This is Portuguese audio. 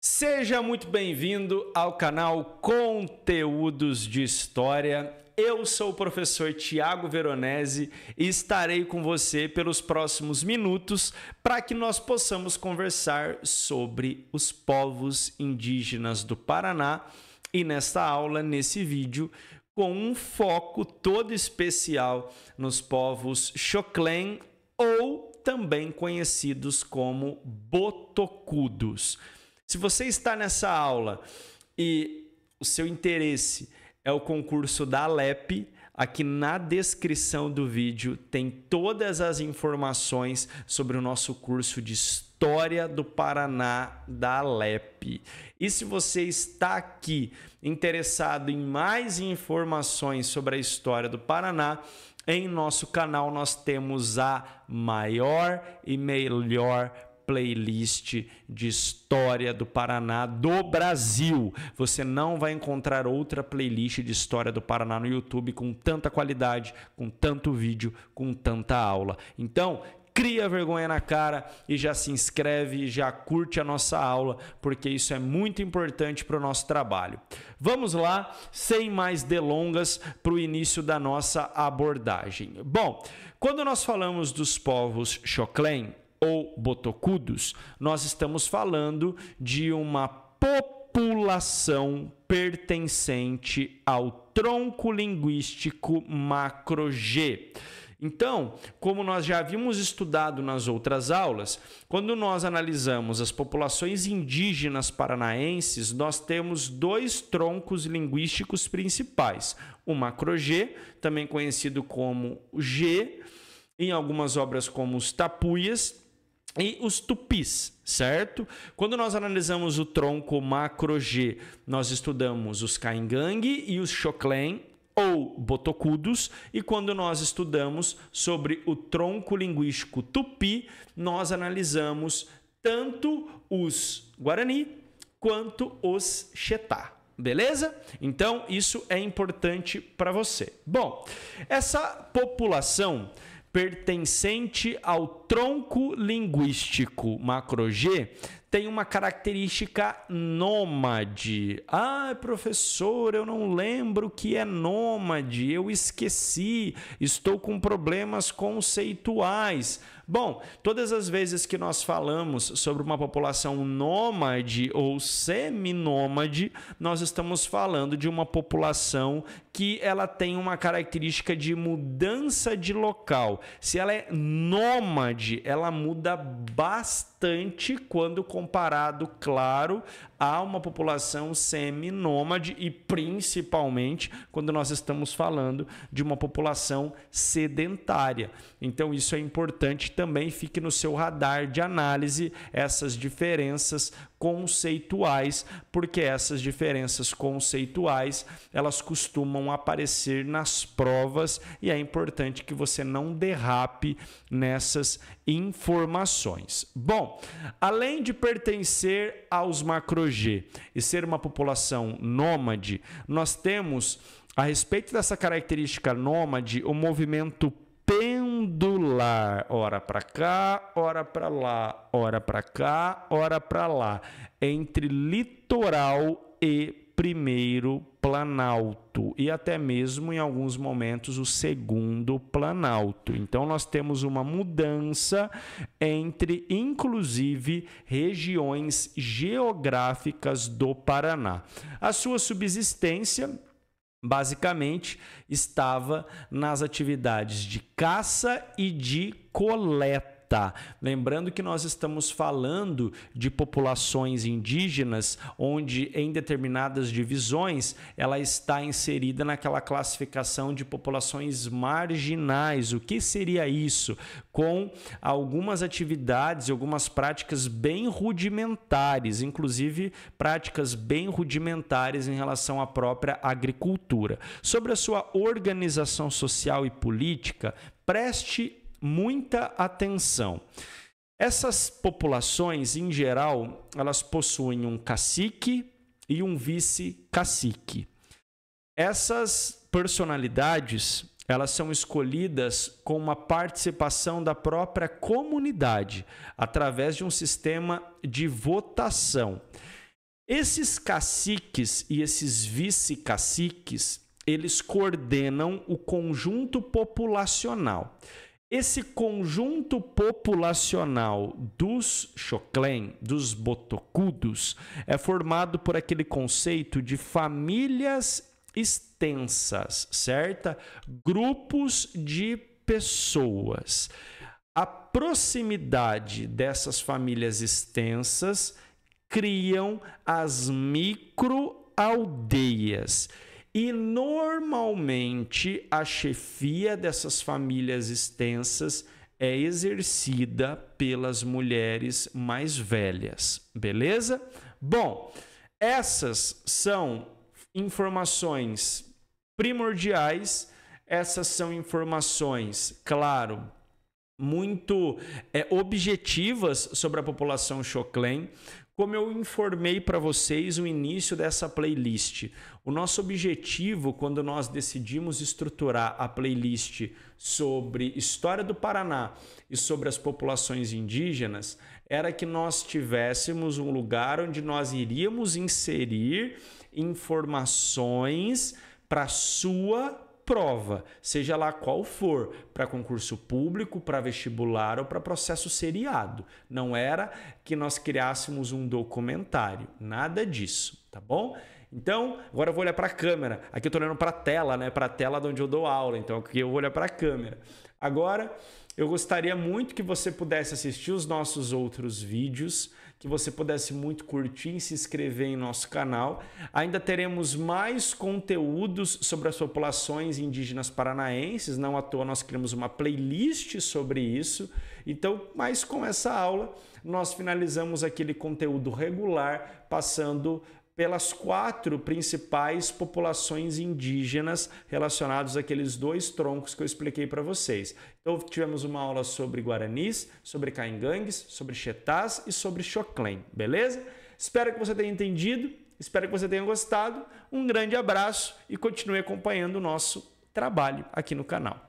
Seja muito bem-vindo ao canal Conteúdos de História. Eu sou o professor Tiago Veronese e estarei com você pelos próximos minutos para que nós possamos conversar sobre os povos indígenas do Paraná e nesta aula, nesse vídeo, com um foco todo especial nos povos Xoclen ou também conhecidos como Botocudos. Se você está nessa aula e o seu interesse é o concurso da Alep, aqui na descrição do vídeo tem todas as informações sobre o nosso curso de História do Paraná da Alep. E se você está aqui interessado em mais informações sobre a história do Paraná, em nosso canal nós temos a maior e melhor playlist de história do Paraná do Brasil. Você não vai encontrar outra playlist de história do Paraná no YouTube com tanta qualidade, com tanto vídeo, com tanta aula. Então, cria vergonha na cara e já se inscreve, já curte a nossa aula, porque isso é muito importante para o nosso trabalho. Vamos lá, sem mais delongas, para o início da nossa abordagem. Bom, quando nós falamos dos povos Xoclém, ou botocudos, nós estamos falando de uma população pertencente ao tronco linguístico macro-G. Então, como nós já havíamos estudado nas outras aulas, quando nós analisamos as populações indígenas paranaenses, nós temos dois troncos linguísticos principais: o macro-G, também conhecido como G, em algumas obras como os tapuias, e os tupis, certo? Quando nós analisamos o tronco macro-G, nós estudamos os Kaingang e os choclen ou botocudos, e quando nós estudamos sobre o tronco linguístico tupi, nós analisamos tanto os guarani quanto os xetá. Beleza? Então, isso é importante para você. Bom, essa população pertencente ao tronco linguístico macro G, tem uma característica nômade. Ah, professor, eu não lembro o que é nômade, eu esqueci, estou com problemas conceituais. Bom, todas as vezes que nós falamos sobre uma população nômade ou seminômade, nós estamos falando de uma população que ela tem uma característica de mudança de local. Se ela é nômade, ela muda bastante bastante quando comparado, claro, a uma população semi-nômade e principalmente quando nós estamos falando de uma população sedentária. Então, isso é importante também, fique no seu radar de análise essas diferenças conceituais, porque essas diferenças conceituais, elas costumam aparecer nas provas e é importante que você não derrape nessas informações. Bom, além de pertencer aos macro-G e ser uma população nômade, nós temos, a respeito dessa característica nômade, o um movimento pendular, hora para cá, hora para lá, hora para cá, hora para lá, entre litoral e primeiro planalto e até mesmo em alguns momentos o segundo planalto. Então nós temos uma mudança entre inclusive regiões geográficas do Paraná. A sua subsistência basicamente estava nas atividades de caça e de coleta Lembrando que nós estamos falando de populações indígenas onde em determinadas divisões ela está inserida naquela classificação de populações marginais. O que seria isso? Com algumas atividades e algumas práticas bem rudimentares, inclusive práticas bem rudimentares em relação à própria agricultura. Sobre a sua organização social e política, preste muita atenção. Essas populações, em geral, elas possuem um cacique e um vice-cacique. Essas personalidades, elas são escolhidas com uma participação da própria comunidade, através de um sistema de votação. Esses caciques e esses vice-caciques, eles coordenam o conjunto populacional. Esse conjunto populacional dos choclen, dos botocudos, é formado por aquele conceito de famílias extensas, certa? Grupos de pessoas. A proximidade dessas famílias extensas criam as microaldeias e normalmente a chefia dessas famílias extensas é exercida pelas mulheres mais velhas, beleza? Bom, essas são informações primordiais, essas são informações, claro, muito é, objetivas sobre a população Choclen. Como eu informei para vocês no início dessa playlist, o nosso objetivo quando nós decidimos estruturar a playlist sobre história do Paraná e sobre as populações indígenas era que nós tivéssemos um lugar onde nós iríamos inserir informações para sua prova, seja lá qual for, para concurso público, para vestibular ou para processo seriado. Não era que nós criássemos um documentário, nada disso, tá bom? Então, agora eu vou olhar para a câmera. Aqui eu estou olhando para a tela, né? Para a tela de onde eu dou aula. Então, aqui eu vou olhar para a câmera. Agora, eu gostaria muito que você pudesse assistir os nossos outros vídeos, que você pudesse muito curtir e se inscrever em nosso canal. Ainda teremos mais conteúdos sobre as populações indígenas paranaenses, não à toa nós criamos uma playlist sobre isso. Então, mas com essa aula, nós finalizamos aquele conteúdo regular, passando pelas quatro principais populações indígenas relacionadas àqueles dois troncos que eu expliquei para vocês. Então tivemos uma aula sobre guaranis, sobre caingangues, sobre xetás e sobre choclen, beleza? Espero que você tenha entendido, espero que você tenha gostado. Um grande abraço e continue acompanhando o nosso trabalho aqui no canal.